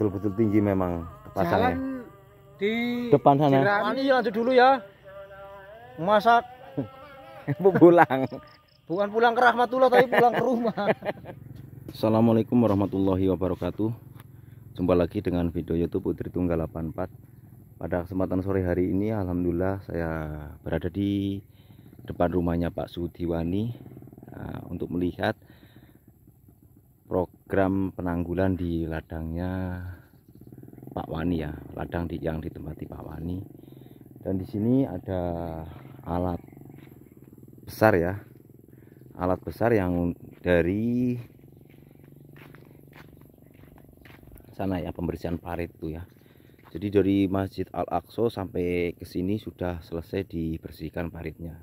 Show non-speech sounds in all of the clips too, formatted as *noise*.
betul-betul tinggi memang pasangnya. Jalan di depan sana. Jerami lanjut dulu ya. Masak. *laughs* pulang. Bukan pulang ke rahmatullah tapi pulang ke rumah. *laughs* Assalamualaikum warahmatullahi wabarakatuh. Jumpa lagi dengan video YouTube Putri Tunggal 84. Pada kesempatan sore hari ini alhamdulillah saya berada di depan rumahnya Pak Sudiwani uh, untuk melihat program penanggulan di ladangnya Pak Wani ya, ladang di, yang ditempati Pak Wani. Dan di sini ada alat besar ya. Alat besar yang dari sana ya pembersihan parit itu ya. Jadi dari Masjid Al-Aqsa sampai ke sini sudah selesai dibersihkan paritnya.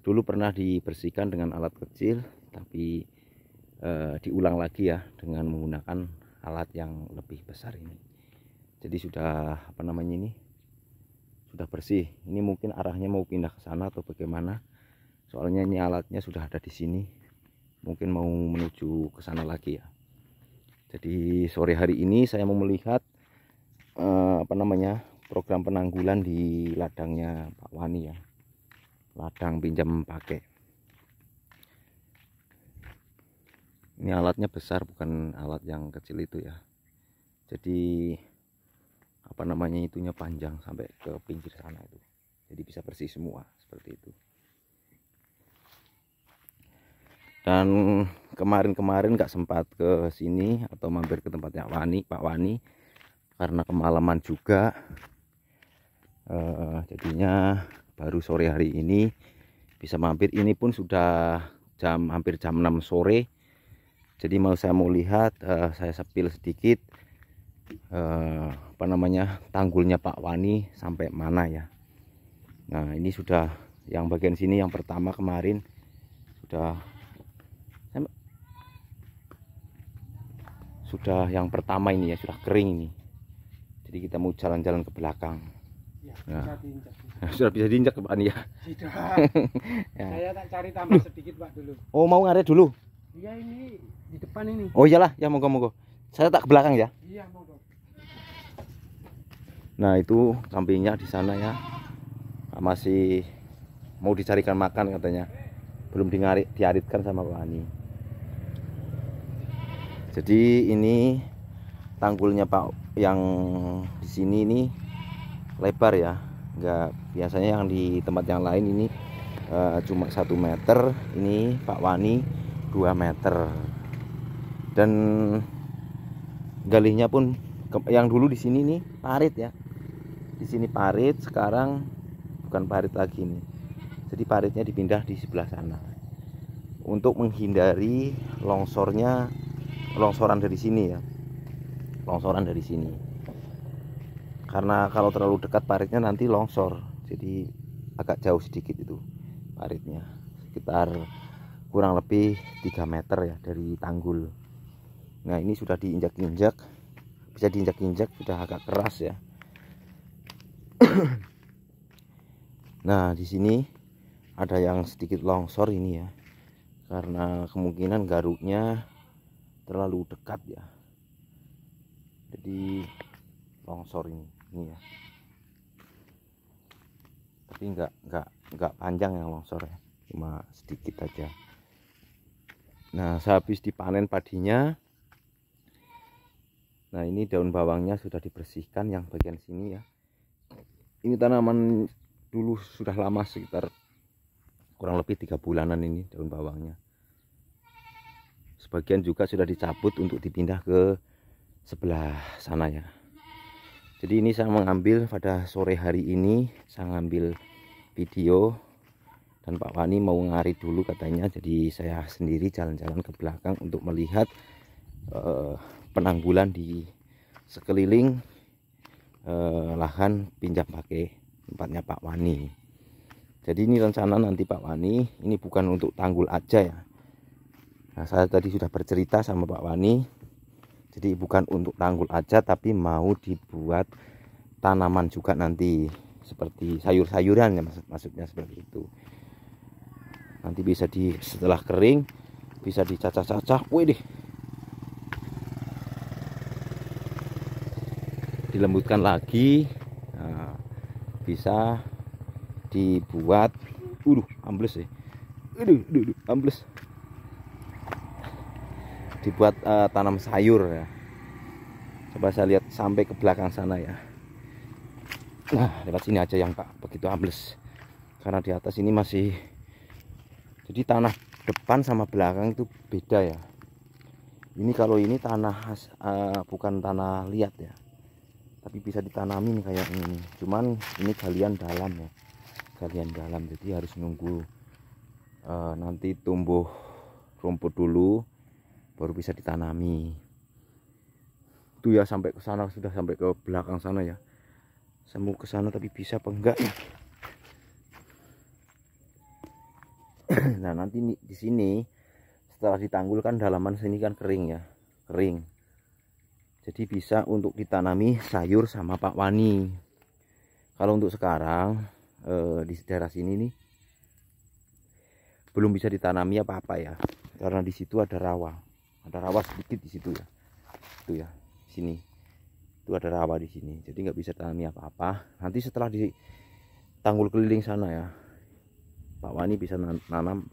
Dulu pernah dibersihkan dengan alat kecil, tapi Eh, diulang lagi ya dengan menggunakan alat yang lebih besar ini jadi sudah apa namanya ini sudah bersih ini mungkin arahnya mau pindah ke sana atau bagaimana soalnya ini alatnya sudah ada di sini mungkin mau menuju ke sana lagi ya jadi sore hari ini saya mau melihat eh, apa namanya program penanggulan di ladangnya Pak Wani ya ladang pinjam pakai ini alatnya besar bukan alat yang kecil itu ya jadi apa namanya itunya panjang sampai ke pinggir sana itu jadi bisa bersih semua seperti itu dan kemarin-kemarin gak sempat ke sini atau mampir ke tempatnya Wani Pak Wani karena kemalaman juga uh, jadinya baru sore hari ini bisa mampir ini pun sudah jam hampir jam 6 sore jadi mau saya mau lihat uh, saya sepil sedikit uh, apa namanya tanggulnya Pak Wani sampai mana ya Nah ini sudah yang bagian sini yang pertama kemarin sudah sudah yang pertama ini ya sudah kering ini jadi kita mau jalan-jalan ke belakang ya, nah. *laughs* sudah bisa diinjak Pak ya, sudah *laughs* ya. saya tak cari tambah sedikit Pak dulu oh mau ngarep dulu Iya ini di depan ini. Oh iyalah, ya monggo monggo. Saya tak ke belakang ya. Iya monggo. Nah itu kambingnya di sana ya. Nah, masih mau dicarikan makan katanya. Belum diarit diaritkan sama Pak Ani. Jadi ini tanggulnya Pak yang di sini ini lebar ya. Enggak biasanya yang di tempat yang lain ini uh, cuma satu meter. Ini Pak Wani 2 meter dan galihnya pun yang dulu di sini nih parit ya di sini parit sekarang bukan parit lagi nih jadi paritnya dipindah di sebelah sana untuk menghindari longsornya longsoran dari sini ya longsoran dari sini karena kalau terlalu dekat paritnya nanti longsor jadi agak jauh sedikit itu paritnya sekitar kurang lebih 3 meter ya dari tanggul nah ini sudah diinjak-injak bisa diinjak-injak sudah agak keras ya *clears throat* nah di sini ada yang sedikit longsor ini ya karena kemungkinan garuknya terlalu dekat ya jadi longsor ini ini ya tapi enggak enggak enggak panjang yang longsor ya cuma sedikit aja Nah, sehabis dipanen padinya, nah ini daun bawangnya sudah dibersihkan yang bagian sini ya. Ini tanaman dulu sudah lama sekitar kurang lebih tiga bulanan ini daun bawangnya. Sebagian juga sudah dicabut untuk dipindah ke sebelah sana ya. Jadi ini saya mengambil pada sore hari ini, saya mengambil video dan Pak Wani mau ngari dulu katanya jadi saya sendiri jalan-jalan ke belakang untuk melihat uh, penanggulan di sekeliling uh, lahan pinjam pakai tempatnya Pak Wani jadi ini rencana nanti Pak Wani ini bukan untuk tanggul aja ya nah, saya tadi sudah bercerita sama Pak Wani jadi bukan untuk tanggul aja tapi mau dibuat tanaman juga nanti seperti sayur-sayuran ya maksudnya seperti itu nanti bisa di setelah kering bisa dicacah-cacah wih deh dilembutkan lagi nah, bisa dibuat uduh ambles ya uduh, uduh, uduh ambles dibuat uh, tanam sayur ya coba saya lihat sampai ke belakang sana ya nah lewat sini aja yang pak begitu ambles karena di atas ini masih jadi tanah depan sama belakang itu beda ya ini kalau ini tanah uh, bukan tanah liat ya tapi bisa ditanamin kayak ini cuman ini kalian dalam ya kalian dalam jadi harus nunggu uh, nanti tumbuh rumput dulu baru bisa ditanami itu ya sampai ke sana sudah sampai ke belakang sana ya semu ke sana tapi bisa apa enggak ya *clears throat* nah nanti di sini setelah ditanggulkan dalaman sini kan kering ya kering jadi bisa untuk ditanami sayur sama Pak Wani kalau untuk sekarang eh, di daerah sini nih belum bisa ditanami apa-apa ya karena di situ ada rawa ada rawa sedikit di situ ya itu ya sini itu ada rawa di sini jadi nggak bisa ditanami apa-apa nanti setelah ditanggul keliling sana ya Pak Wani bisa nanam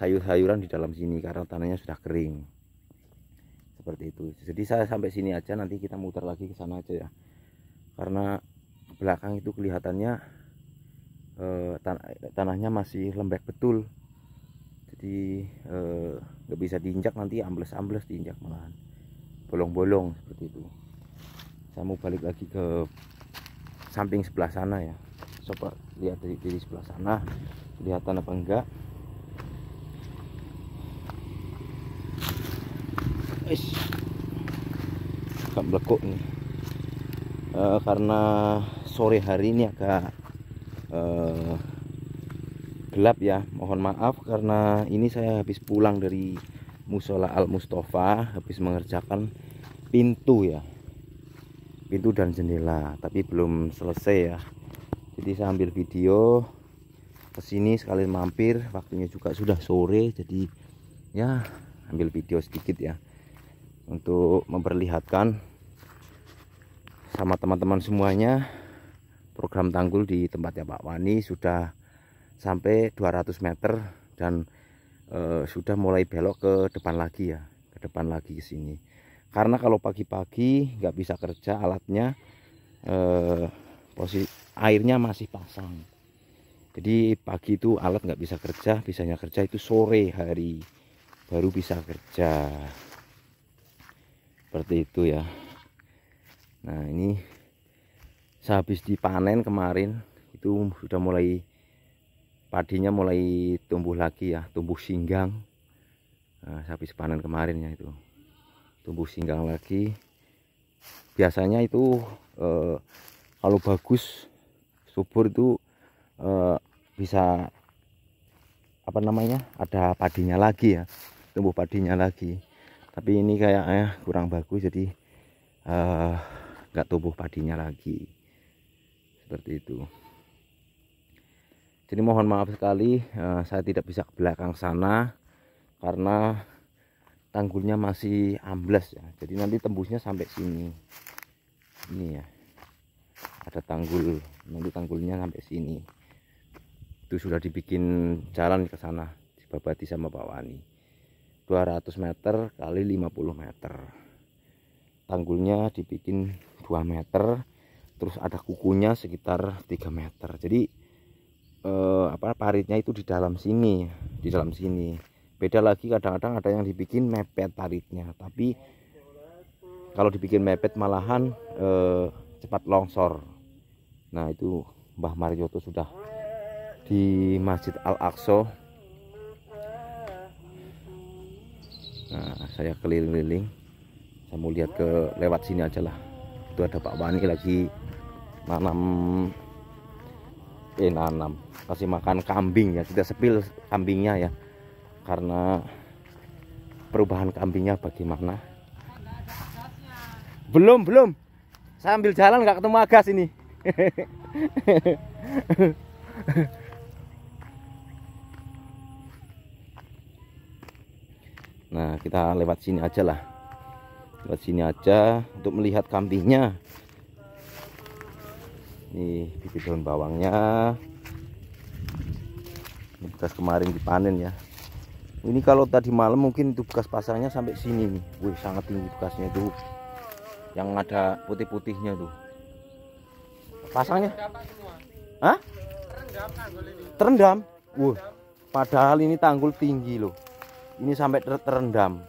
sayur-sayuran di dalam sini karena tanahnya sudah kering seperti itu jadi saya sampai sini aja nanti kita muter lagi ke sana aja ya karena belakang itu kelihatannya eh, tan tanahnya masih lembek betul jadi eh, nggak eh, bisa diinjak nanti ambles-ambles diinjak malahan bolong-bolong seperti itu saya mau balik lagi ke samping sebelah sana ya coba lihat dari, dari sebelah sana kelihatan apa enggak Ish. agak melekuk nih uh, karena sore hari ini agak uh, gelap ya mohon maaf karena ini saya habis pulang dari musola al mustafa habis mengerjakan pintu ya pintu dan jendela tapi belum selesai ya jadi saya ambil video kesini sekalian mampir waktunya juga sudah sore jadi ya ambil video sedikit ya untuk memperlihatkan sama teman-teman semuanya program tanggul di tempatnya Pak Wani sudah sampai 200 meter dan e, sudah mulai belok ke depan lagi ya ke depan lagi ke sini karena kalau pagi-pagi nggak bisa kerja alatnya e, eh, posisi airnya masih pasang jadi pagi itu alat nggak bisa kerja bisanya kerja itu sore hari baru bisa kerja seperti itu ya nah ini sehabis dipanen kemarin itu sudah mulai padinya mulai tumbuh lagi ya tumbuh singgang nah, sehabis panen kemarin ya itu tumbuh singgang lagi biasanya itu eh, kalau bagus subur itu eh, bisa apa namanya ada padinya lagi ya tumbuh padinya lagi tapi ini kayaknya kurang bagus jadi eh, nggak eh, tumbuh padinya lagi seperti itu jadi mohon maaf sekali eh, saya tidak bisa ke belakang sana karena tanggulnya masih ambles ya jadi nanti tembusnya sampai sini ini ya ada tanggul nanti tanggulnya sampai sini itu sudah dibikin jalan ke sana dibabati sama Pak Wani 200 meter kali 50 meter tanggulnya dibikin 2 meter terus ada kukunya sekitar 3 meter jadi eh, apa paritnya itu di dalam sini di dalam sini beda lagi kadang-kadang ada yang dibikin mepet paritnya tapi kalau dibikin mepet malahan eh, cepat longsor nah itu Mbah Marioto sudah di Masjid Al-Aqsa nah saya keliling-keliling saya mau lihat ke lewat sini aja lah itu ada Pak Wani lagi nanam eh nanam kasih makan kambing ya tidak sepil kambingnya ya karena perubahan kambingnya bagaimana belum belum sambil jalan nggak ketemu agas ini *laughs* Nah kita lewat sini aja lah Lewat sini aja untuk melihat kambingnya Ini bibit daun bawangnya Ini bekas kemarin dipanen ya Ini kalau tadi malam mungkin itu bekas pasangnya sampai sini nih Wih sangat tinggi bekasnya itu Yang ada putih-putihnya tuh Pasangnya Hah? Terendam? Wah, padahal ini tanggul tinggi loh ini sampai ter terendam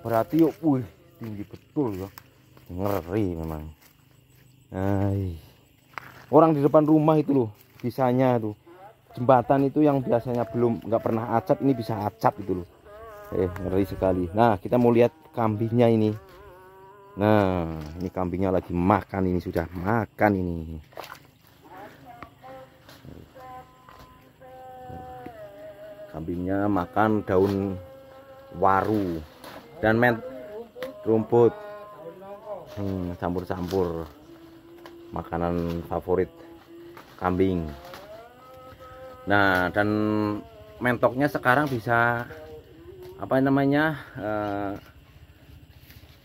berarti yuk wih tinggi betul ya ngeri memang Ay. orang di depan rumah itu loh bisanya tuh jembatan itu yang biasanya belum nggak pernah acap ini bisa acap itu loh eh ngeri sekali nah kita mau lihat kambingnya ini nah ini kambingnya lagi makan ini sudah makan ini kambingnya makan daun waru dan men rumput hmm, campur-campur hmm, makanan favorit kambing nah dan mentoknya sekarang bisa apa namanya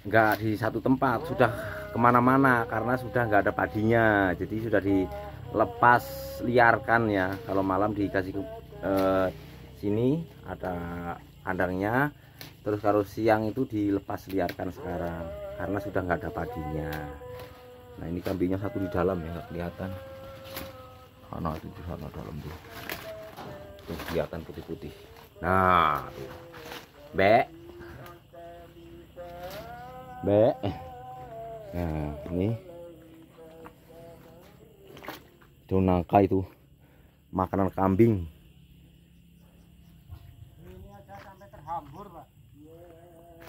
enggak eh, di satu tempat sudah kemana-mana karena sudah enggak ada padinya jadi sudah dilepas liarkan ya kalau malam dikasih eh, sini ada kandangnya terus kalau siang itu dilepas liarkan sekarang karena sudah nggak ada paginya nah ini kambingnya satu di dalam ya kelihatan sana itu di sana dalam tuh terus kelihatan putih-putih nah tuh be be nah ini itu nangka itu makanan kambing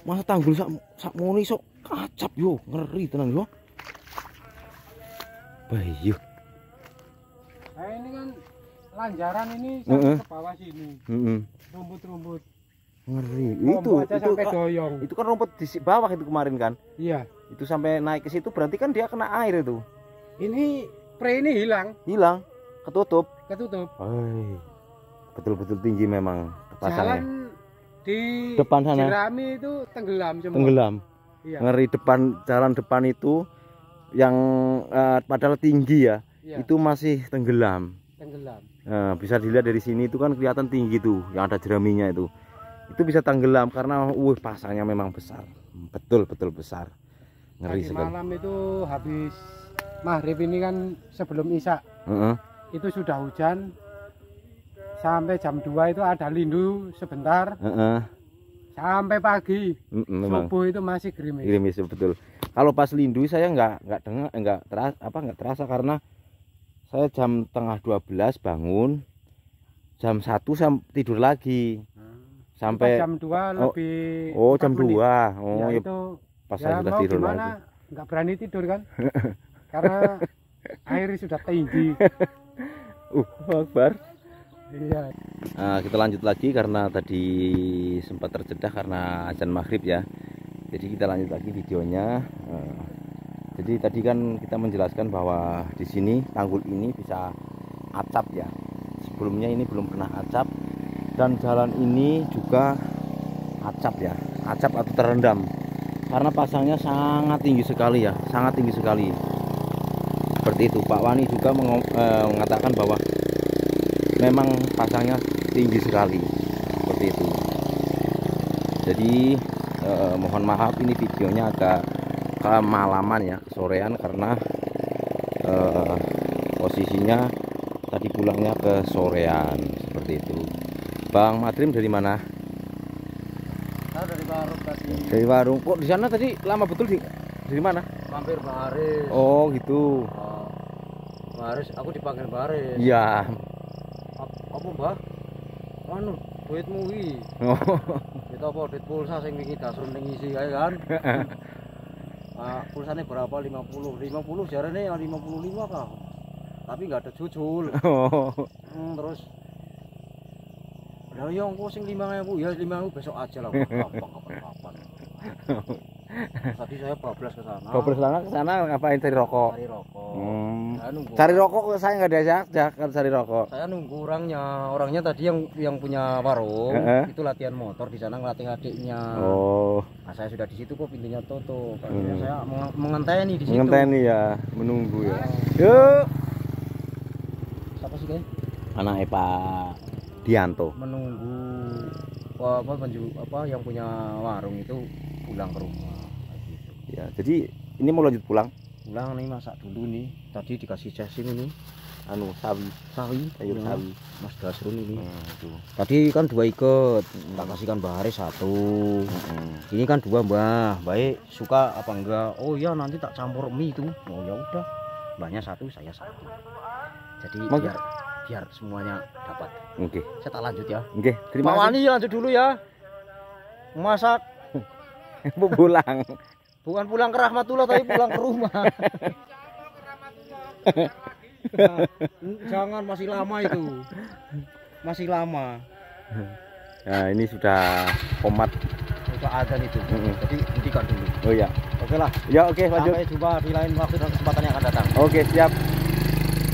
masa tanggul sak sak muni sok kacap yo ngeri tenang yo bayu nah, ini kan lanjaran ini uh -uh. ke bawah sini rumput-rumput uh ngeri itu itu, doyong. itu kan rumput di bawah itu kemarin kan iya itu sampai naik ke situ berarti kan dia kena air itu ini pre ini hilang hilang ketutup ketutup betul-betul tinggi memang pasangnya Jalan di depan sana jerami itu tenggelam semua. Tenggelam. Iya. Ngeri depan jalan depan itu yang uh, padahal tinggi ya, iya. itu masih tenggelam. Tenggelam. uh, bisa dilihat dari sini itu kan kelihatan tinggi tuh yang ada jeraminya itu. Itu bisa tenggelam karena uh pasangnya memang besar. Betul betul besar. Ngeri Tadi sekali. Malam itu habis maghrib ini kan sebelum isak Uh -uh. Itu sudah hujan, sampai jam 2 itu ada lindu sebentar. Uh -uh. Sampai pagi. Uh subuh itu masih gerimis. Gerimis betul. Kalau pas lindu saya nggak nggak dengar eh, nggak terasa apa nggak terasa karena saya jam tengah 12 bangun. Jam satu saya tidur lagi. Hmm. Sampai jam dua lebih Oh, oh jam dua Oh, oh, oh ya, iya. itu pas ya, saya sudah tidur gimana, lagi. Nggak berani tidur kan? *laughs* karena air sudah tinggi. *laughs* uh, Akbar. Nah, kita lanjut lagi karena tadi sempat terjeda karena azan maghrib ya. Jadi kita lanjut lagi videonya. Eh, jadi tadi kan kita menjelaskan bahwa di sini tanggul ini bisa acap ya. Sebelumnya ini belum pernah acap dan jalan ini juga acap ya, acap atau terendam. Karena pasangnya sangat tinggi sekali ya, sangat tinggi sekali. Seperti itu Pak Wani juga eh, mengatakan bahwa memang pasangnya tinggi sekali seperti itu jadi eh, mohon maaf ini videonya agak kemalaman ya sorean karena eh, posisinya tadi pulangnya ke sorean seperti itu Bang Matrim dari mana dari warung tadi dari warung kok di sana tadi lama betul di dari mana mampir Baris. oh gitu Baris. Oh, aku dipanggil Baris iya apa, Mbah? Anu, duitmu iki. kita oh. Duit apa? Duit pulsa sing wingi dasun ning isi kae kan. *laughs* Ah, pulsane berapa? 50. 50 jarane 55 kah. Tapi nggak ada jujul. Oh. Hmm, terus Lah yo engko sing 5000 ya 5000 besok aja lah. Kapan-kapan. *laughs* Tadi saya bablas ke sana. Bablas sana ke sana ngapain cari rokok? Cari rokok. Hmm. Saya Cari rokok saya nggak diajak, kan cari rokok. Saya nunggu orangnya. Orangnya tadi yang yang punya warung uh -huh. itu latihan motor di sana ngelatih adiknya. Oh. Nah, saya sudah di situ kok pintunya tutup. hmm. saya meng mengenteni di situ. Mengenteni ya, menunggu ya. Yuk. Siapa sih, Anak Epa Dianto. Menunggu apa penju, apa yang punya warung itu pulang ke rumah gitu. ya jadi ini mau lanjut pulang pulang nih masak dulu nih tadi dikasih cacing ini anu sawi sawi sayur ya. sawi mas gasrun ini hmm, itu. tadi kan dua ikut hmm. tak kasihkan bahari satu hmm. ini kan dua mbah baik suka apa enggak oh ya nanti tak campur mie itu oh ya udah banyak satu saya satu jadi Maka, biar biar semuanya dapat. Oke. Okay. Saya tak lanjut ya. Oke, okay, terima kasih. Wani lanjut dulu ya. Masak *laughs* pulang. Bukan pulang ke Rahmatullah tapi pulang ke rumah. *laughs* nah, jangan masih lama itu. Masih lama. Nah, ini sudah komat sudah ada itu. Mm -hmm. Jadi hentikan dulu. Oh ya Oke lah. Ya oke lanjut. Sampai jumpa di lain waktu dan kesempatan yang akan datang. Oke, siap.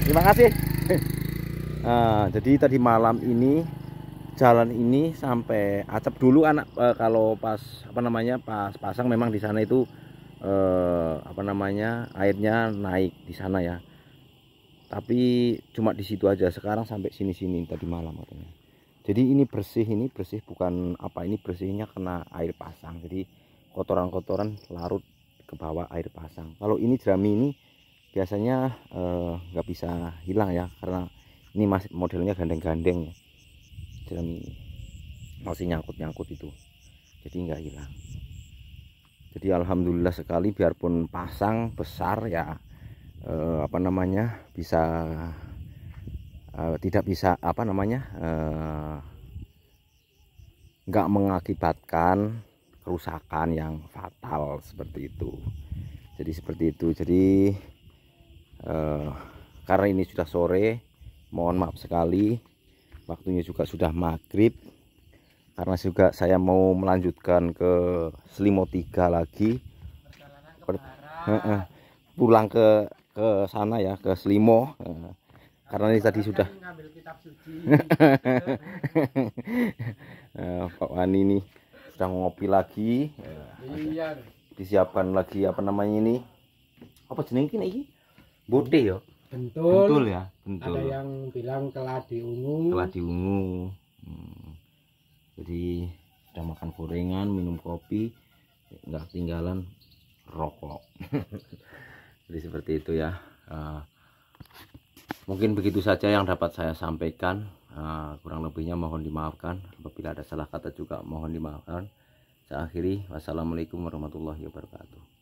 Terima kasih. Ah, jadi tadi malam ini jalan ini sampai acap dulu anak eh, kalau pas apa namanya pas pasang memang di sana itu eh, apa namanya airnya naik di sana ya. Tapi cuma di situ aja sekarang sampai sini-sini tadi malam katanya. Jadi ini bersih ini bersih bukan apa ini bersihnya kena air pasang. Jadi kotoran-kotoran larut ke bawah air pasang. Kalau ini jerami ini biasanya eh, nggak eh, bisa hilang ya karena ini masih modelnya gandeng-gandeng ya jerami masih nyangkut-nyangkut itu jadi nggak hilang jadi alhamdulillah sekali biarpun pasang besar ya eh, apa namanya bisa eh, tidak bisa apa namanya eh, nggak mengakibatkan kerusakan yang fatal seperti itu jadi seperti itu jadi eh, karena ini sudah sore mohon maaf sekali waktunya juga sudah maghrib karena juga saya mau melanjutkan ke Slimo 3 lagi ke pulang ke ke sana ya ke Slimo karena ini tadi sudah *laughs* Pak Wani ini sudah ngopi lagi iya. disiapkan lagi apa namanya ini apa jenis ini bode ya bentul, bentul ya bentul. ada yang bilang keladi ungu keladi ungu hmm. jadi udah makan gorengan minum kopi nggak ketinggalan rokok *laughs* jadi seperti itu ya uh, mungkin begitu saja yang dapat saya sampaikan uh, kurang lebihnya mohon dimaafkan apabila ada salah kata juga mohon dimaafkan saya akhiri wassalamualaikum warahmatullahi wabarakatuh